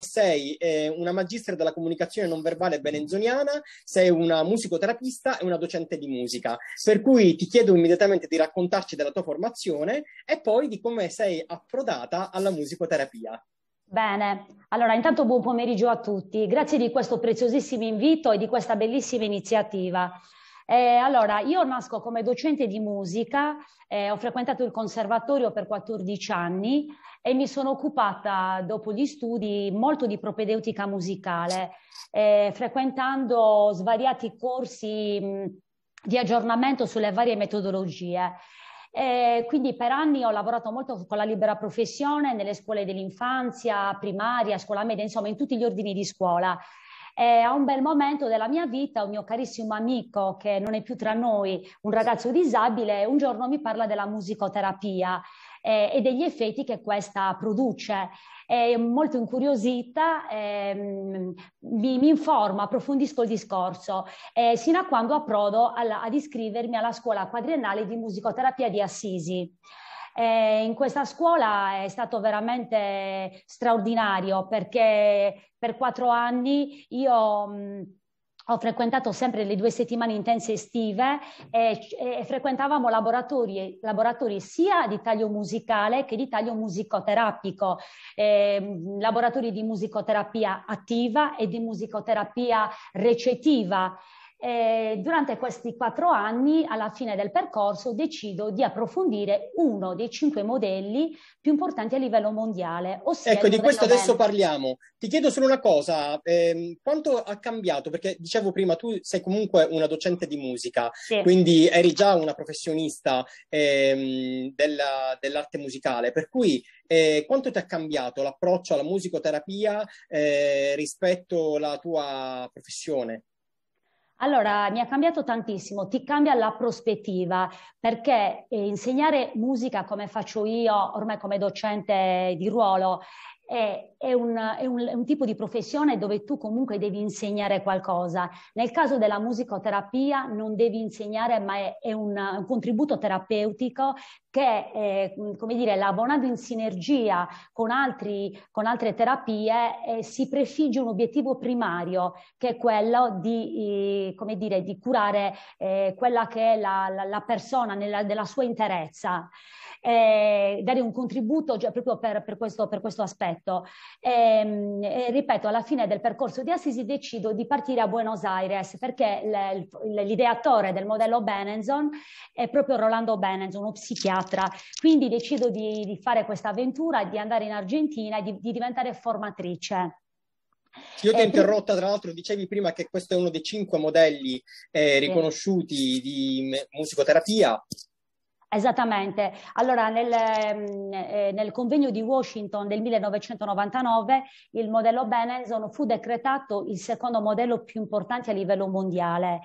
sei eh, una magistra della comunicazione non verbale benenzoniana, sei una musicoterapista e una docente di musica. Per cui ti chiedo immediatamente di raccontarci della tua formazione e poi di come sei approdata alla musicoterapia. Bene, allora intanto buon pomeriggio a tutti, grazie di questo preziosissimo invito e di questa bellissima iniziativa. Eh, allora, io nasco come docente di musica, eh, ho frequentato il conservatorio per 14 anni e mi sono occupata dopo gli studi molto di propedeutica musicale, eh, frequentando svariati corsi mh, di aggiornamento sulle varie metodologie. Eh, quindi per anni ho lavorato molto con la libera professione nelle scuole dell'infanzia, primaria, scuola media, insomma in tutti gli ordini di scuola. E a un bel momento della mia vita un mio carissimo amico che non è più tra noi, un ragazzo disabile, un giorno mi parla della musicoterapia eh, e degli effetti che questa produce. E molto incuriosita, eh, mi, mi, informo, approfondisco il discorso, eh, sino a quando approdo alla, ad iscrivermi alla scuola quadriennale di musicoterapia di Assisi. E eh, in questa scuola è stato veramente straordinario perché per quattro anni io... Mh, mm, ho frequentato sempre le due settimane intense estive e, e frequentavamo laboratori, laboratori, sia di taglio musicale che di taglio musicoterapico, eh, laboratori di musicoterapia attiva e di musicoterapia recettiva. E durante questi quattro anni, alla fine del percorso, decido di approfondire uno dei cinque modelli più importanti a livello mondiale. ecco, di questo adesso parliamo. Ti chiedo solo una cosa, eh, quanto ha cambiato? Perché dicevo prima, tu sei comunque una docente di musica, sì. quindi eri già una professionista eh, della, dell'arte musicale, per cui eh, quanto ti ha cambiato l'approccio alla musicoterapia eh, rispetto alla tua professione? Allora, mi ha cambiato tantissimo, ti cambia la prospettiva, perché eh, insegnare musica come faccio io, ormai come docente di ruolo, è, è, un, è, un, è, un, tipo di professione dove tu comunque devi insegnare qualcosa. Nel caso della musicoterapia non devi insegnare, ma è, un, un, contributo terapeutico che eh, come dire, lavorando in sinergia con, altri, con altre terapie eh, si prefigge un obiettivo primario che è quello di, eh, dire, di curare eh, quella che è la, la, la persona nella, della sua interezza. Eh, dare un contributo cioè, proprio per, per, questo, per, questo, aspetto. Ehm, ripeto, alla fine del percorso di Assisi decido di partire a Buenos Aires perché l'ideatore del modello Benenson è proprio Rolando Benenson, uno psichiatra psichiatra. Quindi decido di, di fare questa avventura, di andare in Argentina e di, di diventare formatrice. Io ti eh, ho interrotta, tra l'altro dicevi prima che questo è uno dei cinque modelli eh, riconosciuti di mm, musicoterapia. Esattamente. Allora, nel, mm, eh, nel, convegno di Washington del 1999 il modello Benenson fu decretato il secondo modello più importante a livello mondiale.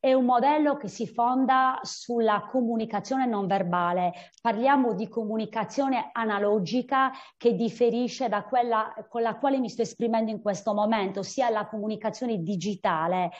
È un modello che si fonda sulla comunicazione non verbale. Parliamo di comunicazione analogica che differisce da quella con la quale mi sto esprimendo in questo momento, ossia la comunicazione digitale.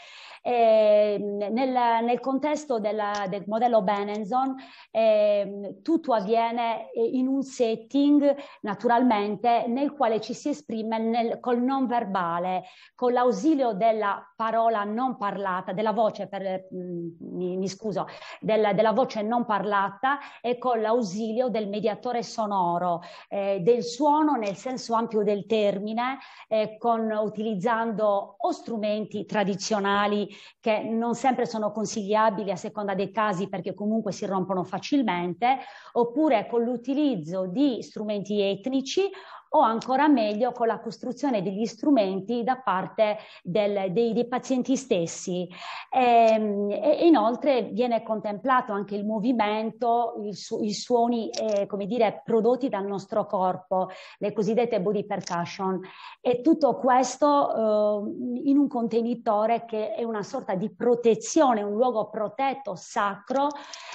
Eh, nel, nel, contesto della, del modello Benenson eh, tutto avviene eh, in un setting naturalmente nel quale ci si esprime nel, col non verbale, con l'ausilio della parola non parlata, della voce per eh, mi, mi scuso, del, della voce non parlata e con l'ausilio del mediatore sonoro, eh, del suono nel senso ampio del termine, eh, con, utilizzando o strumenti tradizionali che non sempre sono consigliabili a seconda dei casi perché comunque si rompono facilmente, oppure con l'utilizzo di strumenti etnici o ancora meglio con la costruzione degli strumenti da parte del, dei, dei, pazienti stessi. Ehm, e, e, inoltre viene contemplato anche il movimento, il su, i suoni eh, come dire, prodotti dal nostro corpo, le cosiddette body percussion e tutto questo eh, in un contenitore che è una sorta di protezione, un luogo protetto, sacro,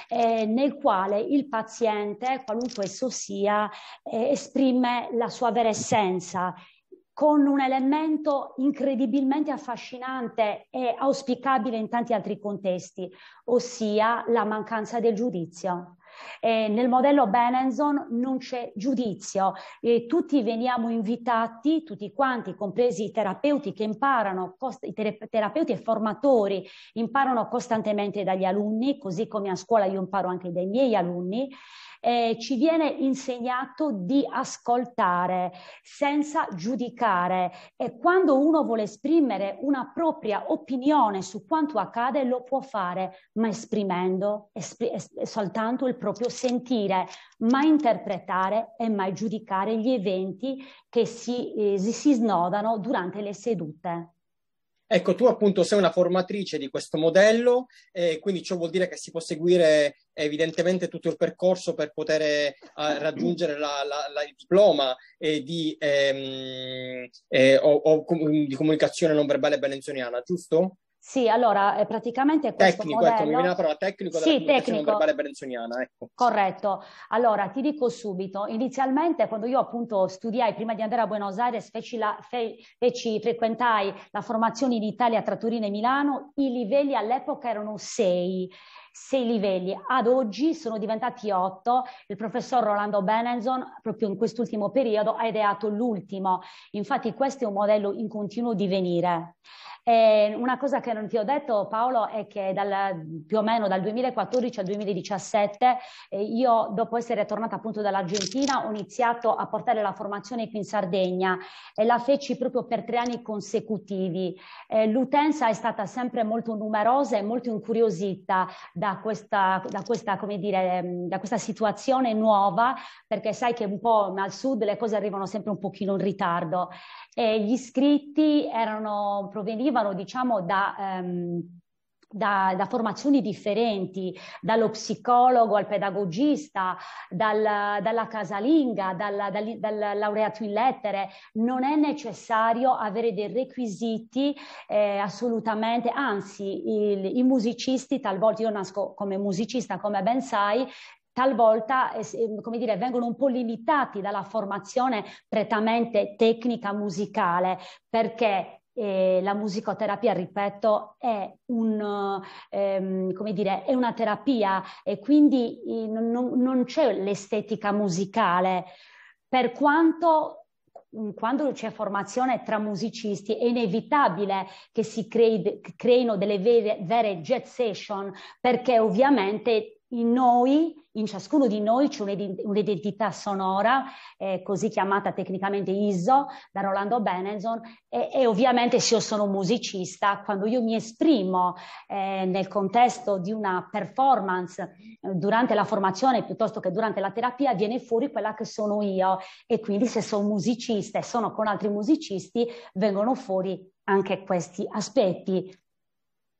eh, nel quale il paziente, qualunque esso sia, eh, esprime la sua vera essenza con un elemento incredibilmente affascinante e auspicabile in tanti altri contesti, ossia la mancanza del giudizio. Eh, nel modello Benenson non c'è giudizio, eh, tutti veniamo invitati, tutti quanti, compresi i terapeuti che imparano, cost- i ter- terapeuti e formatori imparano costantemente dagli alunni, così come a scuola io imparo anche dai miei alunni eh, ci viene insegnato di ascoltare senza giudicare e quando uno vuole esprimere una propria opinione su quanto accade lo può fare, ma esprimendo espr- es- soltanto il proprio sentire, mai interpretare e mai giudicare gli eventi che si, eh, si snodano durante le sedute. Ecco, tu appunto sei una formatrice di questo modello, eh, quindi ciò vuol dire che si può seguire evidentemente tutto il percorso per poter eh, raggiungere la, la, la, il diploma eh, di, ehm, o, o, di comunicazione non verbale benenzoniana, giusto? Sì, allora eh, praticamente questo tecnico, modello... ecco, mi viene la parola tecnico della sì, tecnico. verbale berenzoniana, ecco. Corretto. Allora, ti dico subito, inizialmente quando io appunto studiai, prima di andare a Buenos Aires, feci, la, fe, feci frequentai la formazione in Italia tra Turino e Milano, i livelli all'epoca erano sei sei livelli, ad oggi sono diventati otto. Il professor Rolando Benenson proprio in quest'ultimo periodo ha ideato l'ultimo. Infatti questo è un modello in continuo divenire. Eh, una cosa che non ti ho detto Paolo è che dal, più o meno dal 2014 al 2017 eh, io dopo essere tornata appunto dall'Argentina ho iniziato a portare la formazione qui in Sardegna e la feci proprio per tre anni consecutivi. Eh, l'utenza è stata sempre molto numerosa e molto incuriosita Da da questa, da questa, come dire, ehm, da questa situazione nuova, perché sai che un po' al sud le cose arrivano sempre un pochino in ritardo. E gli iscritti erano, provenivano, diciamo, da... Um, da, da, formazioni differenti, dallo psicologo al pedagogista, dal, dalla casalinga, dal, dal, dal, laureato in lettere, non è necessario avere dei requisiti eh, assolutamente, anzi il, i musicisti talvolta, io nasco come musicista, come ben sai, talvolta eh, eh, come dire, vengono un po' limitati dalla formazione prettamente tecnica musicale perché e la musicoterapia, ripeto, è, un, ehm, dire, è una terapia e quindi eh, non, non c'è l'estetica musicale, per quanto mm, quando c'è formazione tra musicisti è inevitabile che si crei, creino delle vere, vere jazz session perché ovviamente in noi, in ciascuno di noi c'è un'identità sonora, eh, così chiamata tecnicamente ISO, da Rolando Benenson, e, e, ovviamente se io sono musicista, quando io mi esprimo eh, nel contesto di una performance eh, durante la formazione piuttosto che durante la terapia, viene fuori quella che sono io e quindi se sono musicista e sono con altri musicisti, vengono fuori anche questi aspetti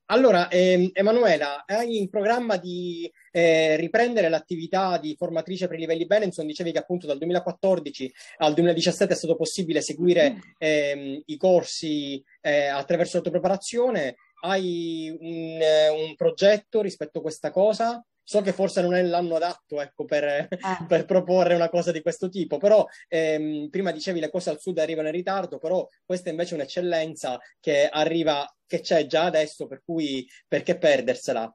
allora, ehm, Emanuela, hai in programma di eh, riprendere l'attività di formatrice per i livelli Benenson? Dicevi che appunto dal 2014 al 2017 è stato possibile seguire mm. ehm, i corsi eh, attraverso preparazione. Hai un, eh, un progetto rispetto a questa cosa? So che forse non è l'anno adatto ecco, per, ah. per, proporre una cosa di questo tipo, però ehm, prima dicevi le cose al sud arrivano in ritardo, però questa invece è un'eccellenza che arriva, che c'è già adesso, per cui perché perdersela?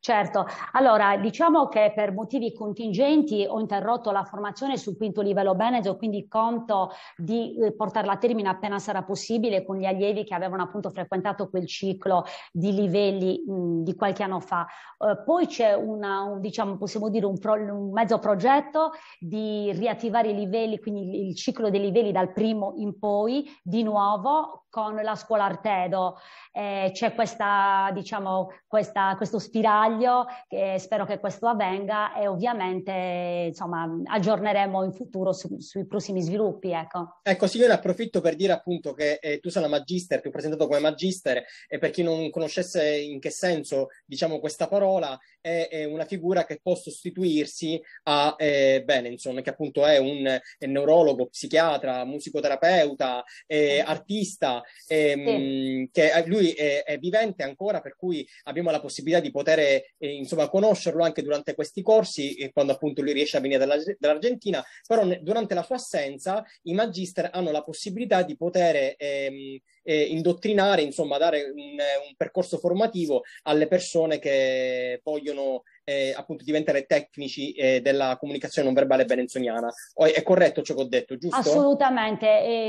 Certo, allora diciamo che per motivi contingenti ho interrotto la formazione sul quinto livello Benedio, quindi conto di eh, portarla a termine appena sarà possibile con gli allievi che avevano appunto frequentato quel ciclo di livelli mh, di qualche anno fa. Eh, poi c'è una, un, diciamo, possiamo dire un, pro, un, mezzo progetto di riattivare i livelli, quindi il ciclo dei livelli dal primo in poi di nuovo con la scuola Artedo. Eh, c'è questa, diciamo, questa, questo spiraglio, che spero che questo avvenga e ovviamente insomma, aggiorneremo in futuro su, sui prossimi sviluppi. Ecco. ecco, signora, approfitto per dire appunto che eh, tu sei una magister, ti ho presentato come magister e per chi non conoscesse in che senso diciamo questa parola, è, è una figura che può sostituirsi a eh, Benenson, che appunto è un è neurologo, psichiatra, musicoterapeuta, eh, artista, ehm, sì. che eh, lui è, è, vivente ancora, per cui abbiamo la possibilità di poter eh, insomma, conoscerlo anche durante questi corsi, eh, quando appunto lui riesce a venire dalla, dall'Argentina, però ne, durante la sua assenza i magister hanno la possibilità di poter... Ehm, eh, indottrinare, insomma, dare un, un, percorso formativo alle persone che vogliono eh, appunto diventare tecnici eh, della comunicazione non verbale benenzoniana. è corretto ciò che ho detto, giusto? Assolutamente,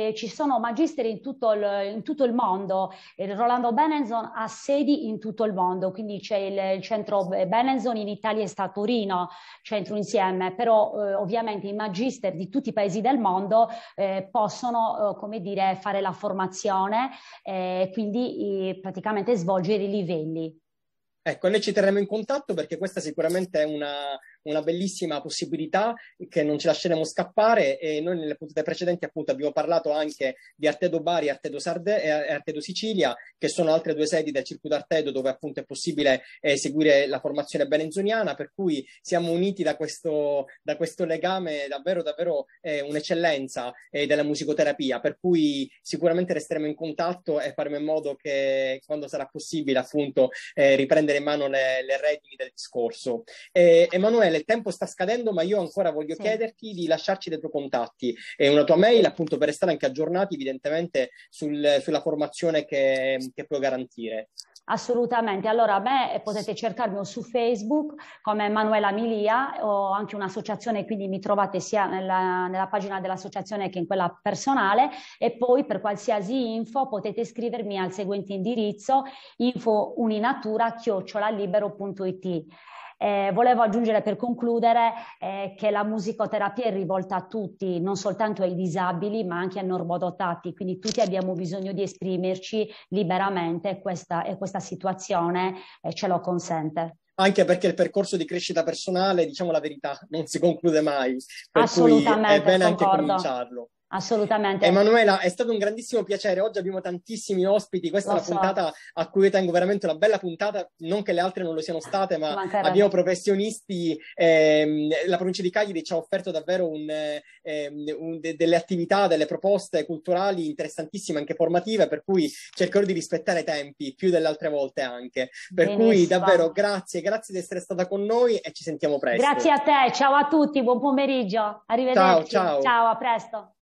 eh, ci sono magisteri in tutto il, in tutto il mondo. Eh, Rolando Benenzon ha sedi in tutto il mondo, quindi c'è il, il centro Benenzon in Italia e sta a Torino, centro insieme, però eh, ovviamente i magister di tutti i paesi del mondo eh, possono, come dire, fare la formazione, e quindi praticamente svolgere i livelli. Ecco, noi ci terremo in contatto perché questa sicuramente è una, una bellissima possibilità che non ci lasceremo scappare e noi nelle puntate precedenti appunto abbiamo parlato anche di Artedo Bari Artedo Sarde- e Artedo Sicilia che sono altre due sedi del circuito Artedo dove appunto è possibile eh, seguire la formazione benenzoniana per cui siamo uniti da questo, da questo legame davvero davvero eh, un'eccellenza eh, della musicoterapia per cui sicuramente resteremo in contatto e faremo in modo che quando sarà possibile appunto eh, riprendere in mano le, le redini del discorso. Emanuele il tempo sta scadendo, ma io ancora voglio sì. chiederti di lasciarci dei tuoi contatti e una tua mail appunto per restare anche aggiornati evidentemente sul, sulla formazione che, che puoi garantire. Assolutamente, allora a me eh, potete cercarmi su Facebook come Emanuela Milia, ho anche un'associazione, quindi mi trovate sia nella, nella, pagina dell'associazione che in quella personale e poi per qualsiasi info potete scrivermi al seguente indirizzo info uninatura chiocciolalibero.it. Eh, volevo aggiungere per concludere eh, che la musicoterapia è rivolta a tutti, non soltanto ai disabili, ma anche a normodotati, quindi tutti abbiamo bisogno di esprimerci liberamente e questa, e questa situazione eh, ce lo consente anche perché il percorso di crescita personale, diciamo la verità, non si conclude mai, per cui è bene concordo. anche cominciarlo. Assolutamente. Emanuela, è stato un grandissimo piacere. Oggi abbiamo tantissimi ospiti. Questa lo è la so. puntata a cui tengo veramente una bella puntata. Non che le altre non lo siano state, ma Mancherà. abbiamo professionisti. Ehm, la provincia di Cagliari ci ha offerto davvero un, ehm, un, de- delle attività, delle proposte culturali interessantissime, anche formative. Per cui cercherò di rispettare i tempi più delle altre volte anche. Per Benissimo. cui davvero grazie, grazie di essere stata con noi e ci sentiamo presto. Grazie a te, ciao a tutti, buon pomeriggio. Arrivederci. Ciao, ciao. ciao a presto.